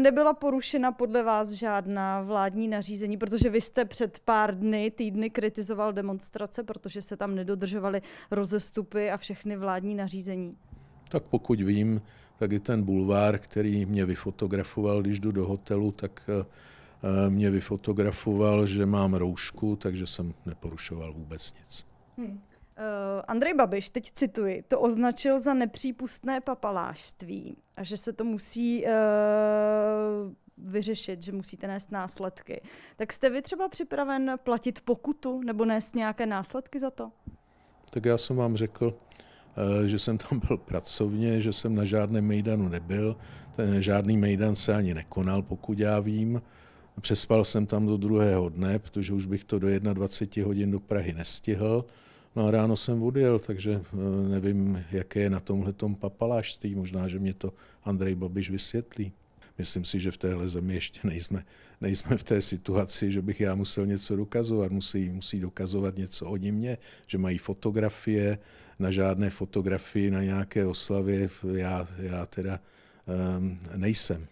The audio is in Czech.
Nebyla porušena podle vás žádná vládní nařízení, protože vy jste před pár dny, týdny kritizoval demonstrace, protože se tam nedodržovaly rozestupy a všechny vládní nařízení. Tak pokud vím, tak i ten bulvár, který mě vyfotografoval, když jdu do hotelu, tak eh, eh, mě vyfotografoval, že mám roušku, takže jsem neporušoval vůbec nic. Hmm. Eh, Andrej Babiš, teď cituji, to označil za nepřípustné papalášství a že se to musí uh, vyřešit, že musíte nést následky. Tak jste vy třeba připraven platit pokutu nebo nést nějaké následky za to? Tak já jsem vám řekl, eh, že jsem tam byl pracovně, že jsem na žádném mejdanu nebyl, ten žádný mejdan se ani nekonal, pokud já vím. Přespal jsem tam do druhého dne, protože už bych to do 21 hodin do Prahy nestihl. No a ráno jsem odjel, takže eh, nevím, jaké je na tomhle tom papalášství. Možná, že mě to Andrej Babiš vysvětlí. Myslím si, že v téhle zemi ještě nejsme, nejsme v té situaci, že bych já musel něco dokazovat. Musí, musí dokazovat něco oni mě, že mají fotografie, na žádné fotografii, na nějaké oslavě. Já, já teda um, nejsem.